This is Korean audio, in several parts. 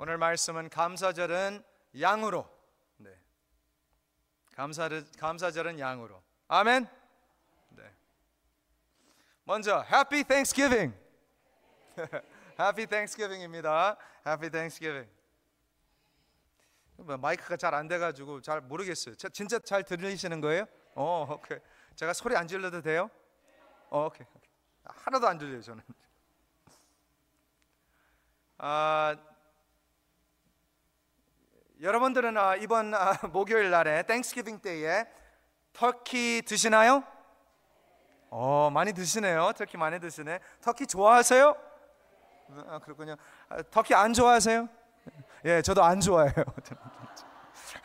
오늘 말씀은 감사절은 양으로 네. 감사 감사절은 양으로 아멘 네. 먼저 Happy Thanksgiving Happy Thanksgiving입니다 Happy Thanksgiving 마이크가 잘 안 돼가지고 잘 모르겠어요 진짜 잘 들리시는 거예요? 어, 오케이 제가 소리 안 질러도 돼요? 어, 오케이 하나도 안 들려요 저는 아 여러분들은 아, 이번 아, 목요일 날에 땡스기빙 데이에 터키 드시나요? 어, 많이 드시네요. 터키 많이 드시네. 터키 좋아하세요? 아, 그렇군요. 아, 터키 안 좋아하세요? 예, 저도 안 좋아해요.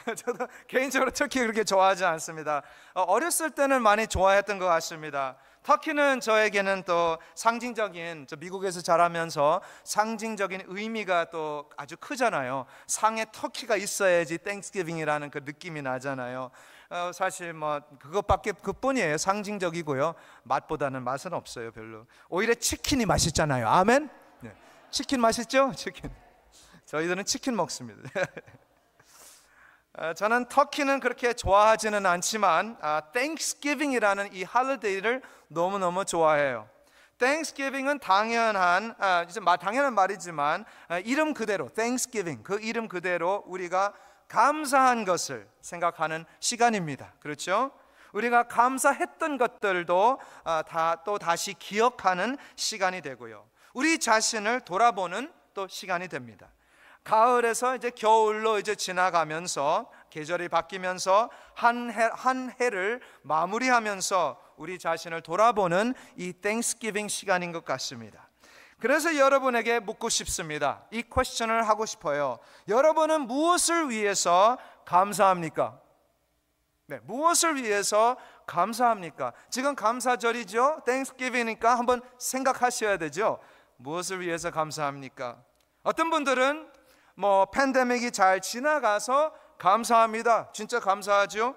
저도 개인적으로 터키 그렇게 좋아하지 않습니다. 어, 어렸을 때는 많이 좋아했던 것 같습니다. 터키는 저에게는 또 상징적인 미국에서 자라면서 상징적인 의미가 또 아주 크잖아요. 상에 터키가 있어야지 땡스기빙이라는 그 느낌이 나잖아요. 어, 사실 뭐 그것밖에 그뿐이에요. 상징적이고요. 맛보다는 맛은 없어요, 별로. 오히려 치킨이 맛있잖아요. 아멘. 네. 치킨 맛있죠? 치킨. 저희들은 치킨 먹습니다. 어, 저는 터키는 그렇게 좋아하지는 않지만 아, Thanksgiving이라는 이 할리데이를 너무너무 좋아해요. Thanksgiving은 당연한 아, 이제 당연한 말이지만 아, 이름 그대로 Thanksgiving 그 이름 그대로 우리가 감사한 것을 생각하는 시간입니다. 그렇죠? 우리가 감사했던 것들도 아, 다또 다시 기억하는 시간이 되고요. 우리 자신을 돌아보는 또 시간이 됩니다. 가을에서 이제 겨울로 이제 지나가면서 계절이 바뀌면서 한해한 해를 마무리하면서 우리 자신을 돌아보는 이 땡스기빙 시간인 것 같습니다. 그래서 여러분에게 묻고 싶습니다. 이 퀘스천을 하고 싶어요. 여러분은 무엇을 위해서 감사합니까? 네, 무엇을 위해서 감사합니까? 지금 감사절이죠. 땡스기빙이니까 한번 생각하셔야 되죠. 무엇을 위해서 감사합니까? 어떤 분들은 뭐 팬데믹이 잘 지나가서 감사합니다. 진짜 감사하죠.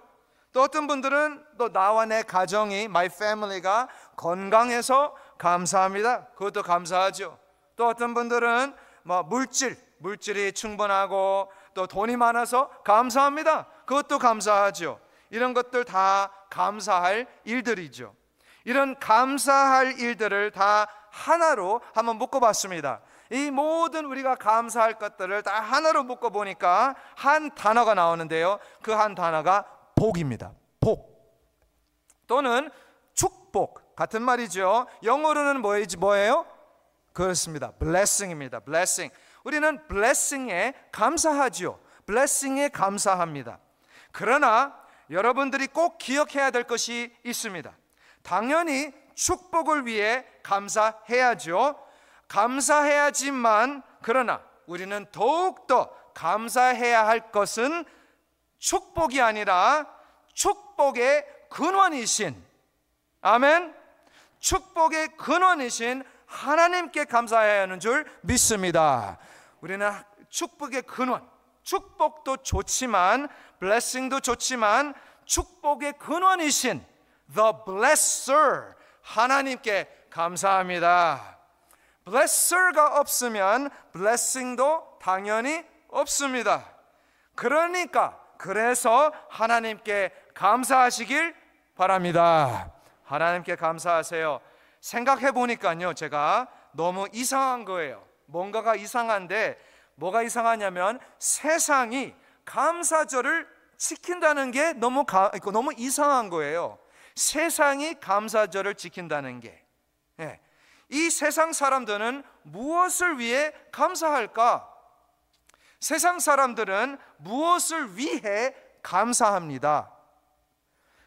또 어떤 분들은 또 나와 내 가정이 my family가 건강해서 감사합니다. 그것도 감사하죠. 또 어떤 분들은 뭐 물질 물질이 충분하고 또 돈이 많아서 감사합니다. 그것도 감사하죠. 이런 것들 다 감사할 일들이죠. 이런 감사할 일들을 다 하나로 한번 묶어봤습니다. 이 모든 우리가 감사할 것들을 다 하나로 묶어 보니까 한 단어가 나오는데요. 그 한 단어가 복입니다. 복. 또는 축복. 같은 말이죠. 영어로는 뭐지 뭐예요? 그렇습니다. blessing입니다. blessing. 우리는 blessing에 감사하지요. blessing에 감사합니다. 그러나 여러분들이 꼭 기억해야 될 것이 있습니다. 당연히 축복을 위해 감사해야죠. 감사해야지만 그러나 우리는 더욱더 감사해야 할 것은 축복이 아니라 축복의 근원이신 아멘 축복의 근원이신 하나님께 감사해야 하는 줄 믿습니다. 우리는 축복의 근원, 축복도 좋지만 b l e 도 좋지만 축복의 근원이신 the blesser 하나님께 감사합니다. blesser가 없으면 blessing도 당연히 없습니다. 그러니까 그래서 하나님께 감사하시길 바랍니다. 하나님께 감사하세요. 생각해 보니까요, 제가 너무 이상한 거예요. 뭔가가 이상한데 뭐가 이상하냐면 세상이 감사절을 지킨다는 게 너무 가, 너무 이상한 거예요. 세상이 감사절을 지킨다는 게. 예. 이 세상 사람들은 무엇을 위해 감사할까? 세상 사람들은 무엇을 위해 감사합니다.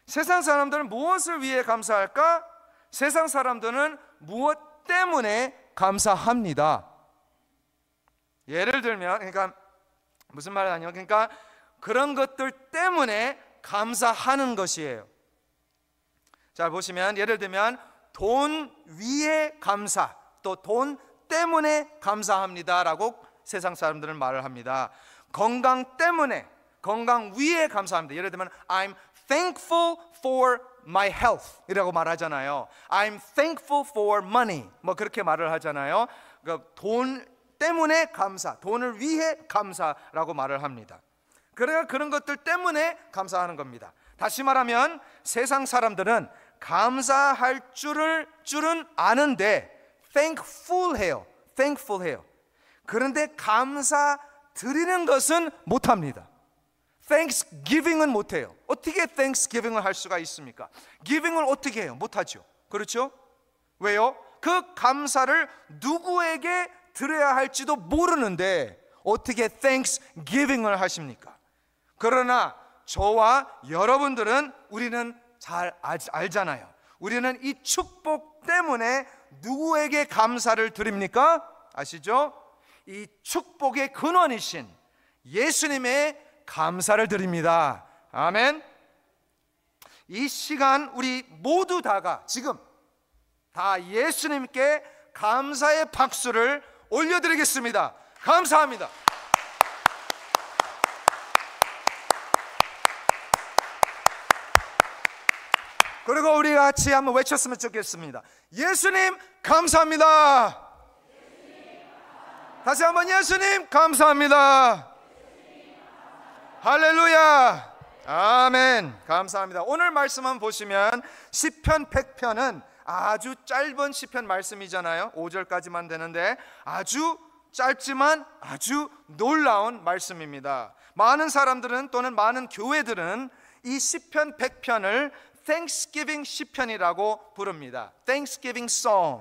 세상 사람들은 무엇을 위해 감사할까? 세상 사람들은 무엇 때문에 감사합니다. 예를 들면, 그러니까 무슨 말을 하냐? 그러니까 그런 것들 때문에 감사하는 것이에요. 자, 보시면 예를 들면 돈 위에 감사, 또 돈 때문에 감사합니다라고 세상 사람들은 말을 합니다. 건강 때문에 건강 위에 감사합니다. 예를 들면 I'm thankful for my health 이라고 말하잖아요. I'm thankful for money 뭐 그렇게 말을 하잖아요. 그러니까 돈 때문에 감사, 돈을 위해 감사라고 말을 합니다. 그러 그런 것들 때문에 감사하는 겁니다. 다시 말하면 세상 사람들은 감사할 줄을 줄은 아는데 thankful해요. thankful해요. 그런데 감사 드리는 것은 못 합니다. thanksgiving은 못 해요. 어떻게 thanksgiving을 할 수가 있습니까? giving을 어떻게 해요? 못 하죠. 그렇죠? 왜요? 그 감사를 누구에게 드려야 할지도 모르는데 어떻게 thanksgiving을 하십니까? 그러나 저와 여러분들은 우리는 잘 알, 잖아요 우리는 이 축복 때문에 누구에게 감사를 드립니까? 아시죠? 이 축복의 근원이신 예수님의 감사를 드립니다. 아멘. 이 시간 우리 모두 다가 지금 다 예수님께 감사의 박수를 올려드리겠습니다. 감사합니다. 그리고 우리 같이 한번 외쳤으면 좋겠습니다. 예수님 감사합니다. 다시 한번 예수님 감사합니다. 할렐루야. 아멘. 감사합니다. 오늘 말씀만 보시면 시편 100편은 아주 짧은 시편 말씀이잖아요. 5절까지만 되는데 아주 짧지만 아주 놀라운 말씀입니다. 많은 사람들은 또는 많은 교회들은 이 시편 100편을 Thanksgiving 시편이라고 부릅니다. Thanksgiving Psalm.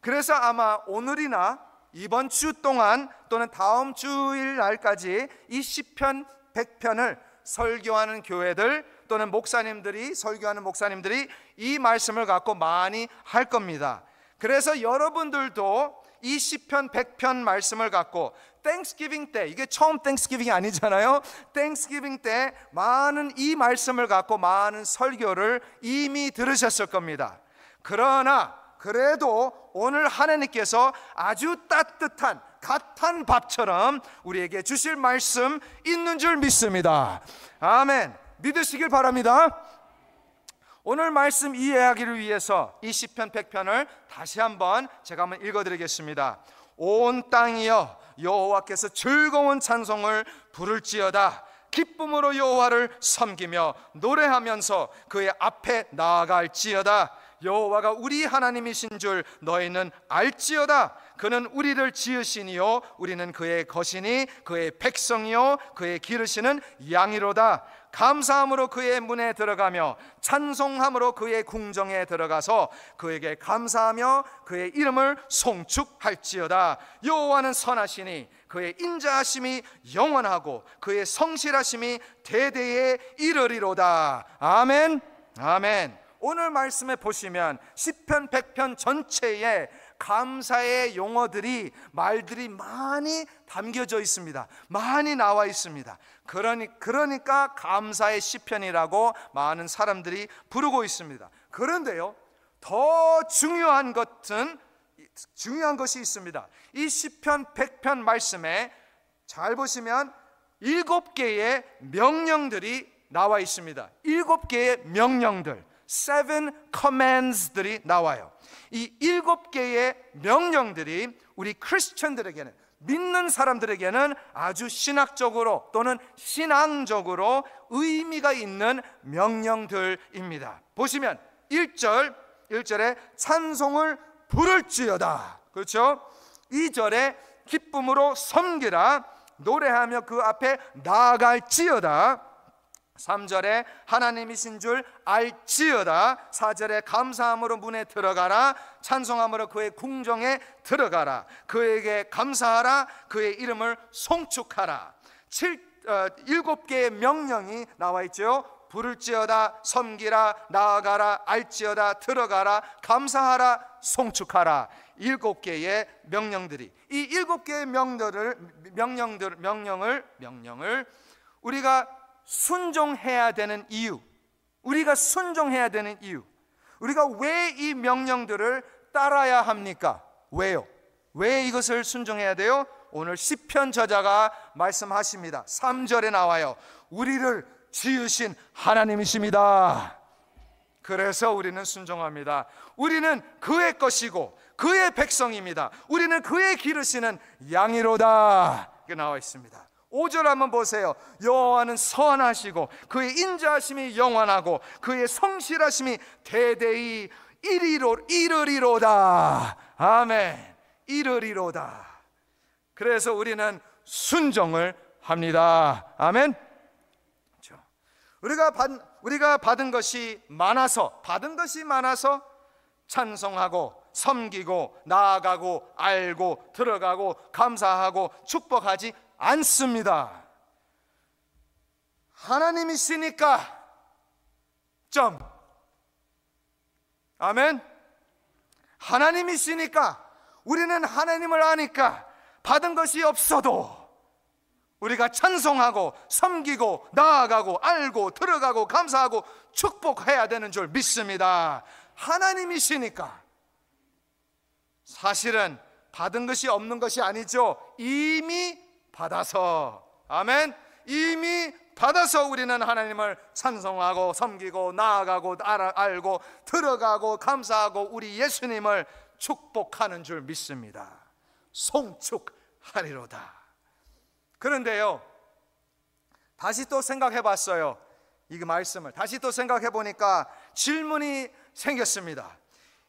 그래서 아마 오늘이나 이번 주 동안 또는 다음 주일 날까지 이 시편 100편을 설교하는 교회들 또는 목사님들이 설교하는 목사님들이 이 말씀을 갖고 많이 할 겁니다. 그래서 여러분들도 이 시편 100편 말씀을 갖고 땡스기빙 때 이게 처음 땡스기빙이 아니잖아요. 땡스기빙 때 많은 이 말씀을 갖고 많은 설교를 이미 들으셨을 겁니다. 그러나 그래도 오늘 하나님께서 아주 따뜻한 갓한 밥처럼 우리에게 주실 말씀 있는 줄 믿습니다. 아멘. 믿으시길 바랍니다. 오늘 말씀 이해하기를 위해서 이 시편 1편을 0 0 다시 한번 제가 한번 읽어 드리겠습니다. 온 땅이여 여호와께서 즐거운 찬송을 부를지어다 기쁨으로 여호와를 섬기며 노래하면서 그의 앞에 나아갈지어다 여호와가 우리 하나님이신 줄 너희는 알지어다 그는 우리를 지으시니요 우리는 그의 거시니 그의 백성이요 그의 기르시는 양이로다 감사함으로 그의 문에 들어가며 찬송함으로 그의 궁정에 들어가서 그에게 감사하며 그의 이름을 송축할지어다 여호와는 선하시니 그의 인자하심이 영원하고 그의 성실하심이 대대에 이르리로다 아멘 아멘 오늘 말씀에 보시면 시편 100편 전체에 감사의 용어들이 말들이 많이 담겨져 있습니다. 많이 나와 있습니다. 그러니 그러니까 감사의 시편이라고 많은 사람들이 부르고 있습니다. 그런데요. 더 중요한 것은 중요한 것이 있습니다. 이 시편 1편 말씀에 잘 보시면 일곱 개의 명령들이 나와 있습니다. 일곱 개의 명령들. seven commands들이 나와요. 이 일곱 개의 명령들이 우리 크리스천들에게는 믿는 사람들에게는 아주 신학적으로 또는 신앙적으로 의미가 있는 명령들입니다. 보시면 1절 1절에 찬송을 부를지어다. 그렇죠? 2절에 기쁨으로 섬기라 노래하며 그 앞에 나아갈지어다. 3절에 하나님이신 줄 알지어다 4절에 감사함으로 문에 들어가라 찬송함으로 그의 궁정에 들어가라 그에게 감사하라 그의 이름을 송축하라 7, 어, 7개의 명령이 나와 있죠 부를지어다 섬기라 나아가라 알지어다 들어가라 감사하라 송축하라 7 개의 명령들이 이7 개의 명들을 명령들 명령을 명령을 우리가 순종해야 되는 이유, 우리가 순종해야 되는 이유, 우리가 왜 이 명령들을 따라야 합니까? 왜요? 왜 이것을 순종해야 돼요? 오늘 시편 저자가 말씀하십니다. 3절에 나와요. 우리를 지으신 하나님이십니다. 그래서 우리는 순종합니다. 우리는 그의 것이고 그의 백성입니다. 우리는 그의 기르시는 양이로다. 이게 나와 있습니다. 5절 한번 보세요. 여호와는 선하시고 그의 인자하심이 영원하고 그의 성실하심이 대대히 이리로 이르리로다. 아멘. 이르리로다. 그래서 우리는 순정을 합니다. 아멘. 우리가 받 우리가 받은 것이 많아서 받은 것이 많아서 찬송하고 섬기고 나아가고 알고 들어가고 감사하고 축복하지 않습니다. 하나님이시니까 점. 아멘. 하나님이시니까 우리는 하나님을 아니까 받은 것이 없어도 우리가 찬송하고 섬기고 나아가고 알고 들어가고 감사하고 축복해야 되는 줄 믿습니다. 하나님이시니까 사실은 받은 것이 없는 것이 아니죠. 이미 받아서 아멘 이미 받아서 우리는 하나님을 찬송하고 섬기고 나아가고 알아, 알고 들어가고 감사하고 우리 예수님을 축복하는 줄 믿습니다. 송축하리로다. 그런데요. 다시 또 생각해 봤어요. 이 말씀을 다시 또 생각해 보니까 질문이 생겼습니다.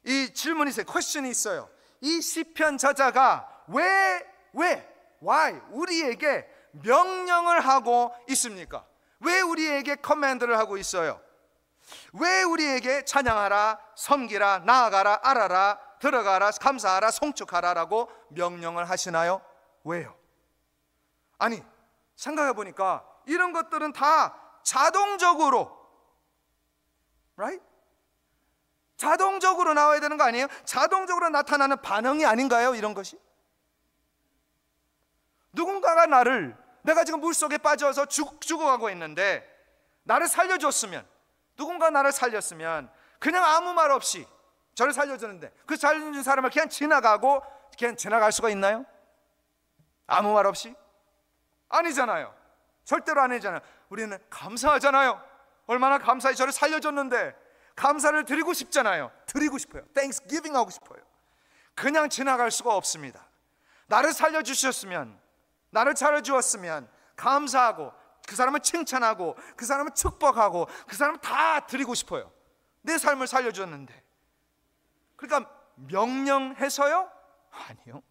이 질문이 생 퀘션이 있어요. 이 시편 저자가 왜왜 why 우리에게 명령을 하고 있습니까? 왜 우리에게 커맨드를 하고 있어요? 왜 우리에게 찬양하라, 섬기라, 나아가라, 알아라, 들어가라, 감사하라, 송축하라라고 명령을 하시나요? 왜요? 아니, 생각해 보니까 이런 것들은 다 자동적으로 right? 자동적으로 나와야 되는 거 아니에요? 자동적으로 나타나는 반응이 아닌가요? 이런 것이? 누군가가 나를 내가 지금 물속에 빠져서 죽, 죽어가고 있는데 나를 살려줬으면 누군가 나를 살렸으면 그냥 아무 말 없이 저를 살려줬는데그 살려준 사람을 그냥 지나가고 그냥 지나갈 수가 있나요? 아무 말 없이? 아니잖아요. 절대로 아니잖아요. 우리는 감사하잖아요. 얼마나 감사해 저를 살려줬는데 감사를 드리고 싶잖아요. 드리고 싶어요. 땡스 a 빙 하고 싶어요. 그냥 지나갈 수가 없습니다. 나를 살려주셨으면 나를 잘해주었으면 감사하고 그사람을 칭찬하고 그사람을 축복하고 그 사람은 다 드리고 싶어요. 내 삶을 살려주었는데. 그러니까 명령해서요? 아니요.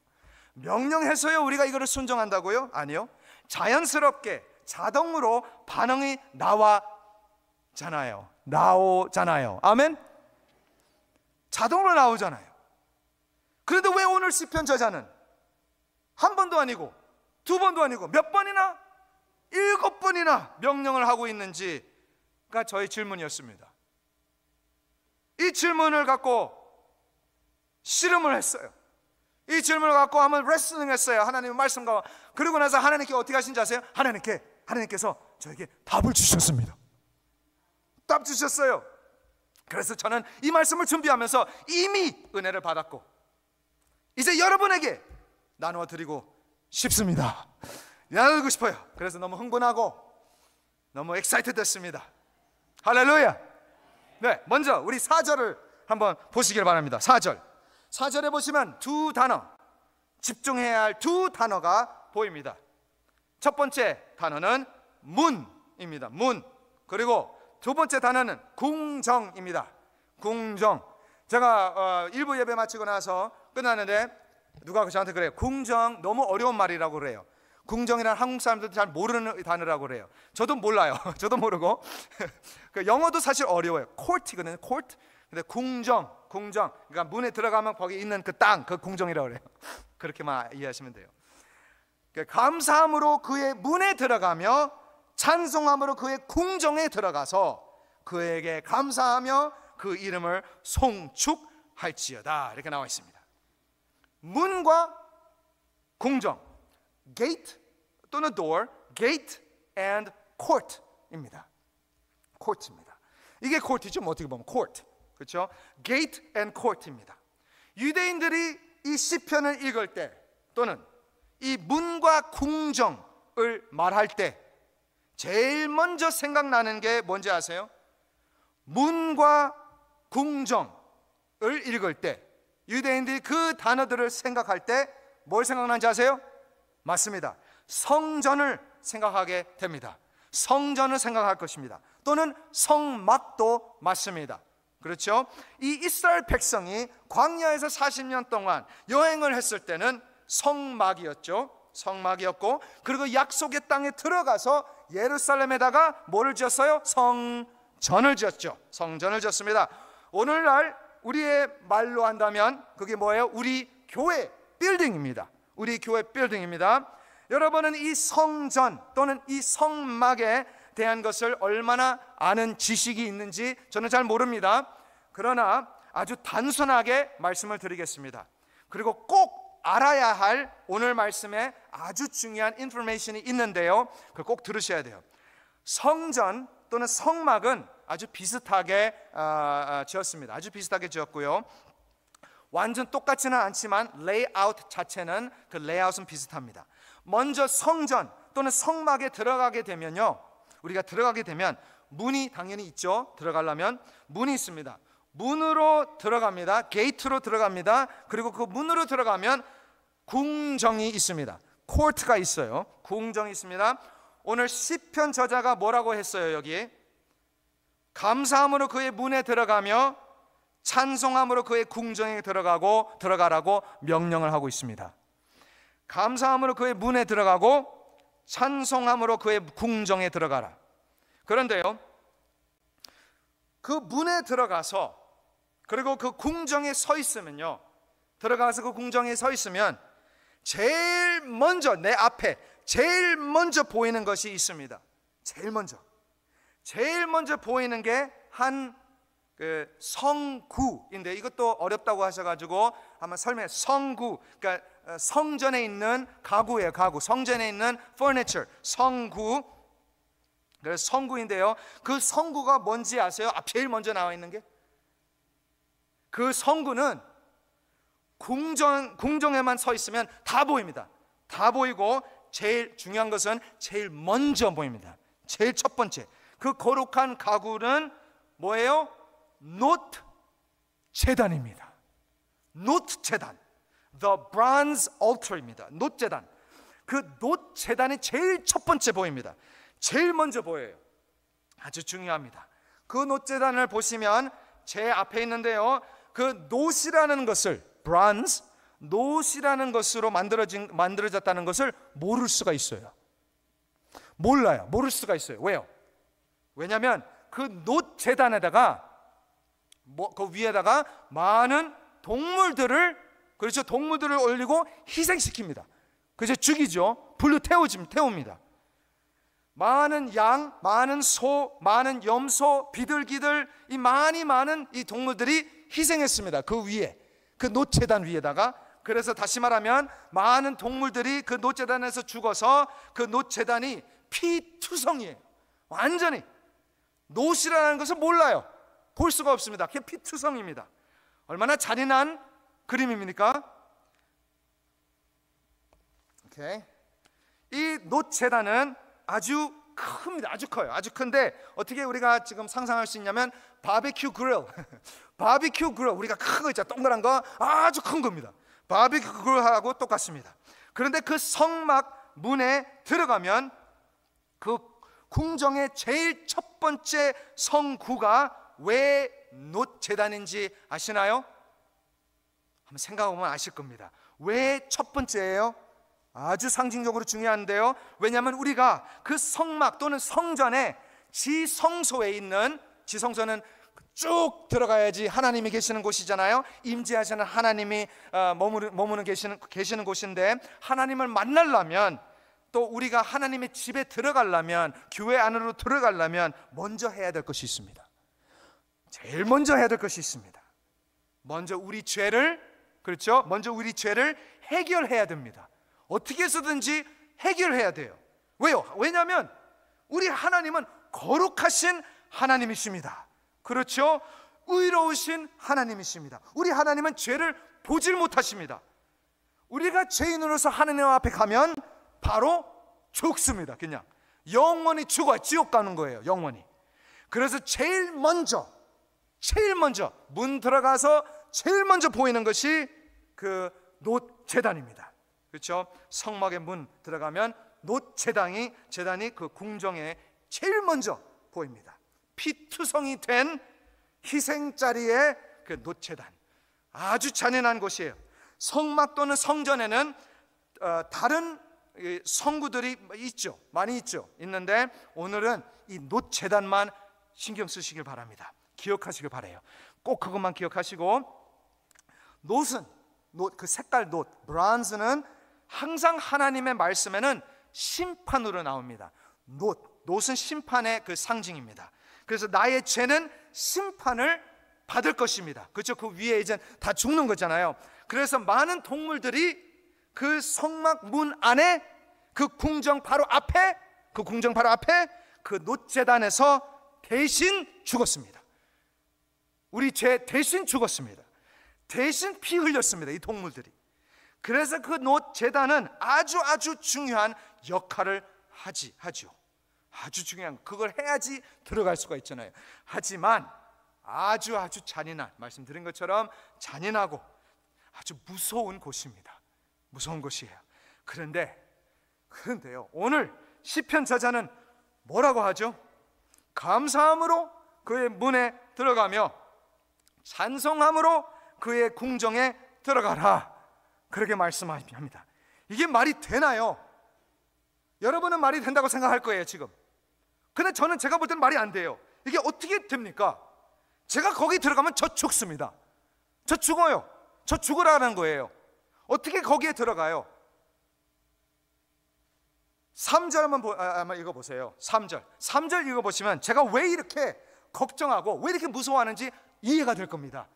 명령해서요 우리가 이거를 순종한다고요? 아니요. 자연스럽게 자동으로 반응이 나와잖아요. 나오잖아요. 아멘. 자동으로 나오잖아요. 그런데 왜 오늘 시편 저자는 한 번도 아니고 두 번도 아니고 몇 번이나 일곱 번이나 명령을 하고 있는지가 저의 질문이었습니다. 이 질문을 갖고 씨름을 했어요. 이 질문을 갖고 한번 레슬링 했어요. 하나님의 말씀과 그리고 나서 하나님께 어떻게 하신지 아세요? 하나님께 하나님께서 저에게 답을 주셨습니다. 답 주셨어요. 그래서 저는 이 말씀을 준비하면서 이미 은혜를 받았고 이제 여러분에게 나누어 드리고 싶습니다. 나누고 싶어요. 그래서 너무 흥분하고 너무 엑사이트 됐습니다. 할렐루야. 네, 먼저 우리 4절을 한번 보시길 바랍니다. 4절. 4절에 보시면 두 단어 집중해야 할 두 단어가 보입니다. 첫 번째 단어는 문입니다. 문. 그리고 두 번째 단어는 궁정입니다. 궁정. 제가 어, 일부 예배 마치고 나서 끝났는데 누가 저한테 그래요. 궁정 너무 어려운 말이라고 그래요. 궁정이란 한국 사람들도 잘 모르는 단어라고 그래요. 저도 몰라요. 저도 모르고. 그 영어도 사실 어려워요. c o 거든요 c o 근데 궁정, 궁정. 그러니까 문에 들어가면 거기 있는 그 땅, 그 궁정이라고 그래요. 그렇게만 아, 이해하시면 돼요. 그러니까 감사함으로 그의 문에 들어가며 찬송함으로 그의 궁정에 들어가서 그에게 감사하며 그 이름을 송축할지어다. 이렇게 나와 있습니다. 문과 궁정 gate 또는 door, gate and court입니다. court입니다. 이게 court이죠. 뭐 어떻게 보면 court. 그렇죠? gate and court입니다. 유대인들이 이 시편을 읽을 때 또는 이 문과 궁정을 말할 때 제일 먼저 생각나는 게 뭔지 아세요? 문과 궁정을 읽을 때 유대인들이 그 단어들을 생각할 때 뭘 생각나는지 아세요? 맞습니다. 성전을 생각하게 됩니다. 성전을 생각할 것입니다. 또는 성막도 맞습니다. 그렇죠? 이 이스라엘 백성이 광야에서 40년 동안 여행을 했을 때는 성막이었죠. 성막이었고 그리고 약속의 땅에 들어가서 예루살렘에다가 뭐를 지었어요? 성전을 지었죠. 성전을 지었습니다. 오늘날 우리의 말로 한다면 그게 뭐예요? 우리 교회 빌딩입니다. 우리 교회 빌딩입니다. 여러분은 이 성전 또는 이 성막에 대한 것을 얼마나 아는 지식이 있는지 저는 잘 모릅니다. 그러나 아주 단순하게 말씀을 드리겠습니다. 그리고 꼭 알아야 할 오늘 말씀에 아주 중요한 인포메이션이 있는데요. 그걸 꼭 들으셔야 돼요. 성전 또는 성막은 아주 비슷하게 아, 아, 지었습니다. 아주 비슷하게 지었고요. 완전 똑같지는 않지만 레이아웃 자체는 그 레이아웃은 비슷합니다. 먼저 성전 또는 성막에 들어가게 되면요. 우리가 들어가게 되면 문이 당연히 있죠. 들어가려면 문이 있습니다. 문으로 들어갑니다. 게이트로 들어갑니다. 그리고 그 문으로 들어가면 궁정이 있습니다. 코트가 있어요. 궁정이 있습니다. 오늘 시편 저자가 뭐라고 했어요, 여기? 감사함으로 그의 문에 들어가며 찬송함으로 그의 궁정에 들어가고 들어가라고 명령을 하고 있습니다. 감사함으로 그의 문에 들어가고 찬송함으로 그의 궁정에 들어가라. 그런데요. 그 문에 들어가서 그리고 그 궁정에 서 있으면요. 들어가서 그 궁정에 서 있으면 제일 먼저 내 앞에 제일 먼저 보이는 것이 있습니다. 제일 먼저 제일 먼저 보이는 게 한 그 성구인데 이것도 어렵다고 하셔가지고 한번 설명. 성구, 그러니까 어, 성전에 있는 가구예요. 가구, 성전에 있는 furniture, 성구. 그래서 성구인데요. 그 성구가 뭔지 아세요? 아, 제일 먼저 나와 있는 게그 성구는 궁정 궁정에만 서 있으면 다 보입니다. 다 보이고 제일 중요한 것은 제일 먼저 보입니다. 제일 첫 번째. 그 거룩한 가구는 뭐예요? 노트 재단입니다. 노트 재단. The bronze altar입니다. 노트 재단. 그 노트 재단이 제일 첫 번째 보입니다. 제일 먼저 보여요. 아주 중요합니다. 그 노트 재단을 보시면 제 앞에 있는데요. 그 노시라는 것을 bronze 노시라는 것으로 만들어진 만들어졌다는 것을 모를 수가 있어요. 몰라요. 모를 수가 있어요. 왜요? 왜냐하면 그놋 재단에다가 뭐, 그 위에다가 많은 동물들을 그렇죠 동물들을 올리고 희생시킵니다. 그래서 죽이죠. 불로 태우지 태웁니다. 많은 양, 많은 소, 많은 염소, 비둘기들 이 많이 많은 이 동물들이 희생했습니다. 그 위에 그 노체단 위에다가 그래서 다시 말하면 많은 동물들이 그 노체단에서 죽어서 그 노체단이 피투성이에요. 완전히 노시라는 것을 몰라요. 볼 수가 없습니다. 그게 피투성입니다. 얼마나 잔인한 그림입니까? 오케이. 이 노체단은 아주 큽니다. 아주 커요. 아주 큰데 어떻게 우리가 지금 상상할 수 있냐면 바비큐 그릴. 바비큐 그릴 우리가 큰거 있죠. 동그란 거 아주 큰 겁니다. 바비큐 그릴하고 똑같습니다. 그런데 그 성막 문에 들어가면 그 궁정의 제일 첫 번째 성구가 왜 노재단인지 아시나요? 한번 생각하면 아실 겁니다. 왜 첫 번째예요? 아주 상징적으로 중요한데요. 왜냐하면 우리가 그 성막 또는 성전에 지성소에 있는 지성소는 쭉 들어가야지 하나님이 계시는 곳이잖아요. 임재하시는 하나님이 어, 머무는, 머무는 계시는, 계시는 곳인데 하나님을 만나려면 또 우리가 하나님의 집에 들어가려면 교회 안으로 들어가려면 먼저 해야 될 것이 있습니다. 제일 먼저 해야 될 것이 있습니다. 먼저 우리 죄를 그렇죠? 먼저 우리 죄를 해결해야 됩니다. 어떻게 해서든지 해결해야 돼요. 왜요? 왜냐하면 우리 하나님은 거룩하신 하나님이십니다. 그렇죠? 의로우신 하나님이십니다. 우리 하나님은 죄를 보질 못하십니다. 우리가 죄인으로서 하나님 앞에 가면 바로 죽습니다. 그냥 영원히 죽어 지옥 가는 거예요. 영원히. 그래서 제일 먼저 제일 먼저 문 들어가서 제일 먼저 보이는 것이 그 노제단입니다. 그렇죠? 성막의 문 들어가면 노제단이 제단이 그 궁정에 제일 먼저 보입니다. 피투성이 된 희생자리의 그 노체단 아주 잔인한 곳이에요. 성막 또는 성전에는 어, 다른 성구들이 있죠. 많이 있죠. 있는데 오늘은 이 노재단만 신경 쓰시길 바랍니다. 기억하시길 바래요. 꼭 그것만 기억하시고 노은 노, 그 색깔 노 브론즈는 항상 하나님의 말씀에는 심판으로 나옵니다. 노 노은 심판의 그 상징입니다. 그래서 나의 죄는 심판을 받을 것입니다. 그렇죠? 그 위에 이제 다 죽는 거잖아요. 그래서 많은 동물들이 그 성막 문 안에 그 궁정 바로 앞에 그 궁정 바로 앞에 그 노재단에서 대신 죽었습니다. 우리 죄 대신 죽었습니다. 대신 피 흘렸습니다. 이 동물들이. 그래서 그 노재단은 아주 아주 중요한 역할을 하지 하죠. 아주 중요한 그걸 해야지 들어갈 수가 있잖아요. 하지만 아주 아주 잔인한 말씀드린 것처럼 잔인하고 아주 무서운 곳입니다. 무서운 것이에요. 그런데 그런데요. 오늘 시편 저자는 뭐라고 하죠? 감사함으로 그의 문에 들어가며 찬송함으로 그의 궁정에 들어가라. 그렇게 말씀합니다. 이게 말이 되나요? 여러분은 말이 된다고 생각할 거예요, 지금. 근데 저는 제가 볼 때는 말이 안 돼요. 이게 어떻게 됩니까? 제가 거기 들어가면 저 죽습니다. 저 죽어요. 저 죽으라는 거예요. 어떻게 거기에 들어가요? 3절만 보, 아, 아, 한번 읽어보세요 3절 3절 읽어보시면 제가 왜 이렇게 걱정하고 왜 이렇게 무서워하는지 이해가 될 겁니다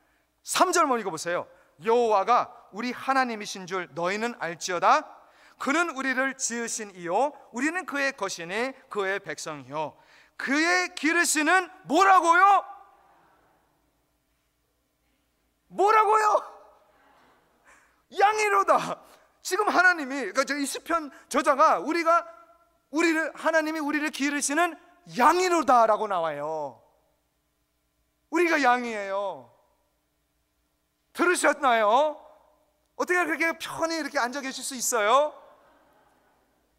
3절만 읽어보세요 여호와가 우리 하나님이신 줄 너희는 알지어다 그는 우리를 지으신 이요 우리는 그의 것이니 그의 백성이요 그의 기르시는 뭐라고요? 뭐라고요? 양이로다. 지금 하나님이 그러니까 이 시편 저자가 우리가 우리를 하나님이 우리를 기르시는 양이로다라고 나와요. 우리가 양이에요. 들으셨나요? 어떻게 그렇게 편히 이렇게 앉아 계실 수 있어요?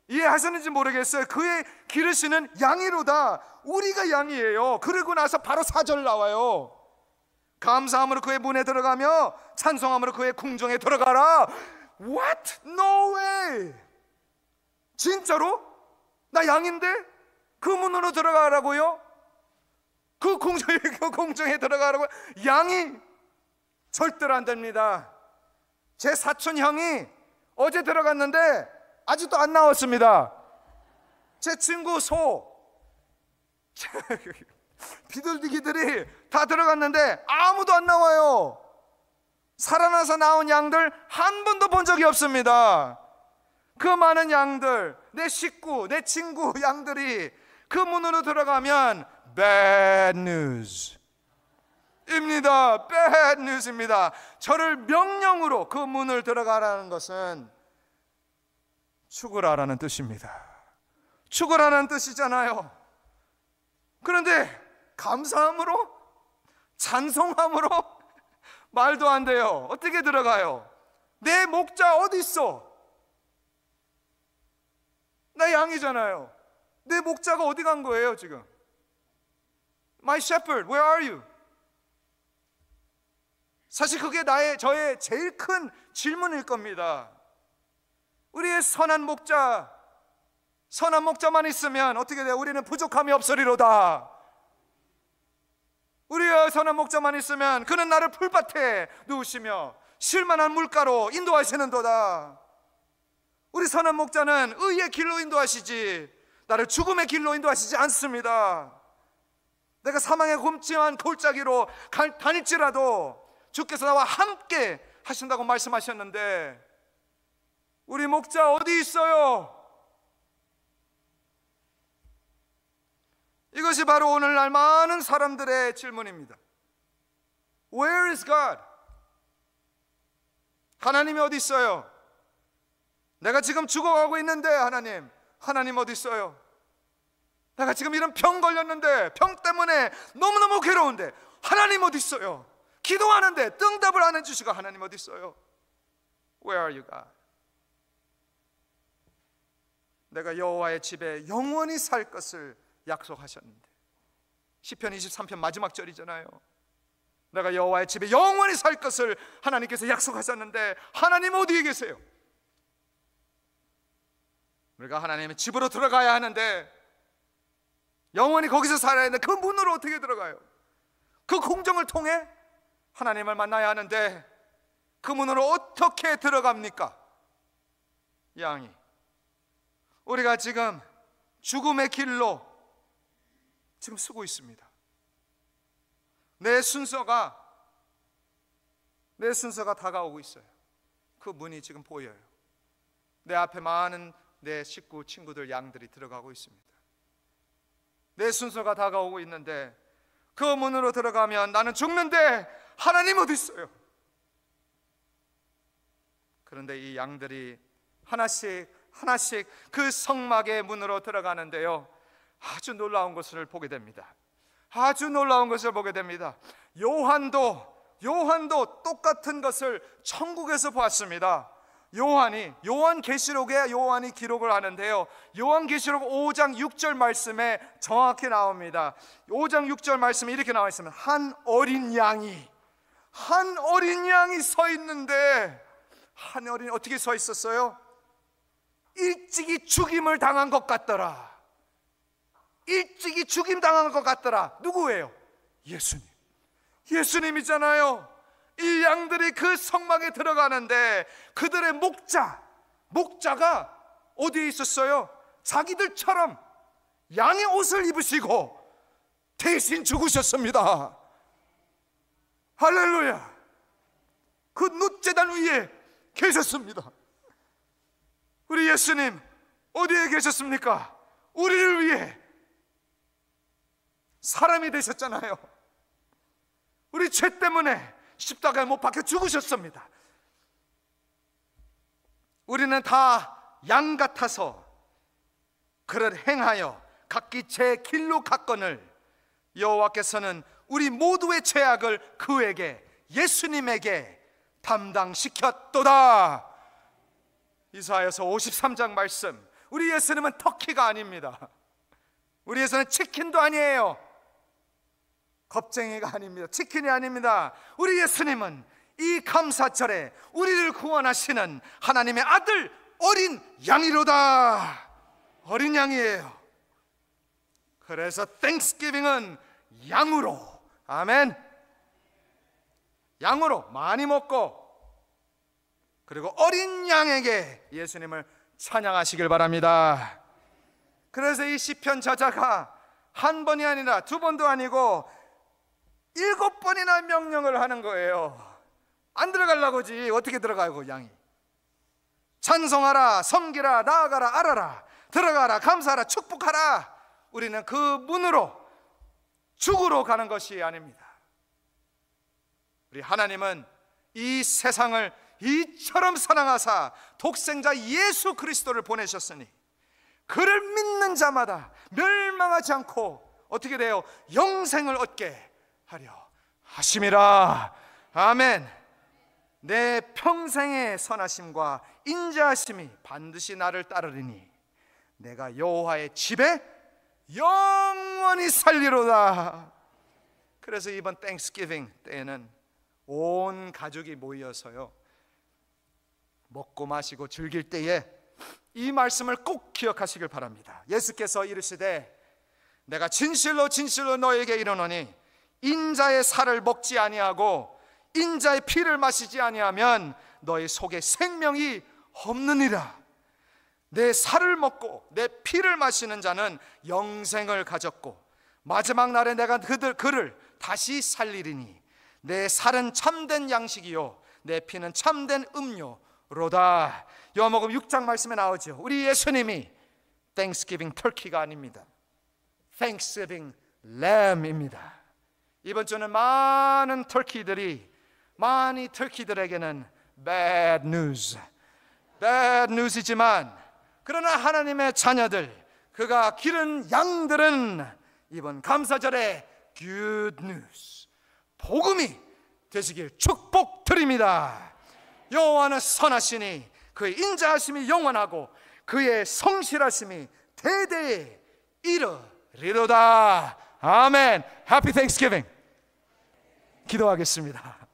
이해하셨는지 모르겠어요. 그의 기르시는 양이로다. 우리가 양이에요. 그러고 나서 바로 사절 나와요. 감사함으로 그의 문에 들어가며 찬송함으로 그의 궁정에 들어가라. What? No way. 진짜로? 나 양인데 그 문으로 들어가라고요? 그 궁정에 그 궁정에 들어가라고 양이 절대로 안 됩니다. 제 사촌 형이 어제 들어갔는데 아직도 안 나왔습니다. 제 친구 소 비둘기들이 다 들어갔는데 아무도 안 나와요. 살아나서 나온 양들 한 번도 본 적이 없습니다. 그 많은 양들, 내 식구, 내 친구 양들이 그 문으로 들어가면 bad news. 입니다. bad news입니다. 저를 명령으로 그 문을 들어가라는 것은 죽으라라는 뜻입니다. 죽으라는 뜻이잖아요. 그런데 감사함으로 찬송함으로 말도 안 돼요. 어떻게 들어가요? 내 목자 어디 있어? 나 양이잖아요. 내 목자가 어디 간 거예요, 지금? My shepherd, where are you? 사실 그게 나의 저의 제일 큰 질문일 겁니다. 우리의 선한 목자 선한 목자만 있으면 어떻게 돼 우리는 부족함이 없으리로다. 우리의 선한 목자만 있으면 그는 나를 풀밭에 누우시며 실만한 물가로 인도하시는도다. 우리 선한 목자는 의의 길로 인도하시지 나를 죽음의 길로 인도하시지 않습니다. 내가 사망의 곰침한 골짜기로 다닐지라도 주께서 나와 함께 하신다고 말씀하셨는데 우리 목자 어디 있어요? 이것이 바로 오늘날 많은 사람들의 질문입니다. Where is God? 하나님이 어디 있어요? 내가 지금 죽어가고 있는데 하나님, 하나님 어디 있어요? 내가 지금 이런 병 걸렸는데 병 때문에 너무너무 괴로운데 하나님 어디 있어요? 기도하는데 응답을 안 해주시고 하나님 어디 있어요? Where are you God? 내가 여호와의 집에 영원히 살 것을 약속하셨는데 1 0편 23편 마지막 절이잖아요. 내가 여호와의 집에 영원히 살 것을 하나님께서 약속하셨는데 하나님 어디에 계세요? 우리가 하나님의 집으로 들어가야 하는데 영원히 거기서 살아야 하는데 그 문으로 어떻게 들어가요? 그 공정을 통해 하나님을 만나야 하는데 그 문으로 어떻게 들어갑니까? 양이 우리가 지금 죽음의 길로 지금 쓰고 있습니다. 내 순서가 내 순서가 다가오고 있어요. 그 문이 지금 보여요. 내 앞에 많은 내 식구, 친구들, 양들이 들어가고 있습니다. 내 순서가 다가오고 있는데 그 문으로 들어가면 나는 죽는데 하나님 어디 있어요? 그런데 이 양들이 하나씩 하나씩 그 성막의 문으로 들어가는데요. 아주 놀라운 것을 보게 됩니다. 아주 놀라운 것을 보게 됩니다. 요한도 요한도 똑같은 것을 천국에서 보았습니다. 요한이 요한 계시록에 요한이 기록을 하는데요. 요한 계시록 5장 6절 말씀에 정확히 나옵니다. 5장 6절 말씀에 이렇게 나와 있습니다. 한 어린 양이 한 어린 양이 서 있는데 한 어린 어떻게 서 있었어요? 일찍이 죽임을 당한 것 같더라. 일찍이 죽임당하는 것 같더라. 누구예요? 예수님. 예수님이잖아요. 이 양들이 그 성막에 들어가는데 그들의 목자, 목자가 어디에 있었어요? 자기들처럼 양의 옷을 입으시고 대신 죽으셨습니다. 할렐루야. 그 놋재단 위에 계셨습니다. 우리 예수님 어디에 계셨습니까? 우리를 위해 사람이 되셨잖아요. 우리 죄 때문에 십자가에 못 박혀 죽으셨습니다. 우리는 다 양 같아서 그를 행하여 각기 제 길로 갔건을 여호와께서는 우리 모두의 죄악을 그에게 예수님에게 담당시켰도다. 이사야서 53장 말씀. 우리 예수님은 터키가 아닙니다. 우리 예수는 치킨도 아니에요. 겁쟁이가 아닙니다. 치킨이 아닙니다. 우리 예수님은 이 감사절에 우리를 구원하시는 하나님의 아들 어린 양이로다. 어린 양이에요. 그래서 땡스기빙은 양으로. 아멘. 양으로 많이 먹고 그리고 어린 양에게 예수님을 찬양하시길 바랍니다. 그래서 이 시편 저자가 한 번이 아니라 두 번도 아니고 일곱 번이나 명령을 하는 거예요. 안 들어가려고지 어떻게 들어가요 그 양이? 찬송하라, 섬기라, 나아가라, 알아라, 들어가라, 감사하라, 축복하라. 우리는 그 문으로 죽으로 가는 것이 아닙니다. 우리 하나님은 이 세상을 이처럼 사랑하사 독생자 예수 그리스도를 보내셨으니 그를 믿는 자마다 멸망하지 않고 어떻게 돼요? 영생을 얻게 하려 하심이라. 아멘. 내 평생의 선하심과 인자하심이 반드시 나를 따르리니 내가 여호와의 집에 영원히 살리로다. 그래서 이번 땡스기빙 때에는 온 가족이 모여서요. 먹고 마시고 즐길 때에 이 말씀을 꼭 기억하시길 바랍니다. 예수께서 이르시되 내가 진실로 진실로 너에게 이르노니 인자의 살을 먹지 아니하고 인자의 피를 마시지 아니하면 너의 속에 생명이 없느니라. 내 살을 먹고 내 피를 마시는 자는 영생을 가졌고 마지막 날에 내가 그들 그를 다시 살리리니 내 살은 참된 양식이요 내 피는 참된 음료로다. 요한복음 6장 말씀에 나오죠. 우리 예수님이 Thanksgiving 터키가 아닙니다. Thanksgiving lamb입니다. 이번 주는 많은 터키들이 많이 터키들에게는 bad news, bad news이지만 그러나 하나님의 자녀들 그가 기른 양들은 이번 감사절에 good news 복음이 되시길 축복드립니다. 여호와는 선하시니 그의 인자하심이 영원하고 그의 성실하심이 대대에 이르리로다. 아멘. Happy Thanksgiving. 기도하겠습니다.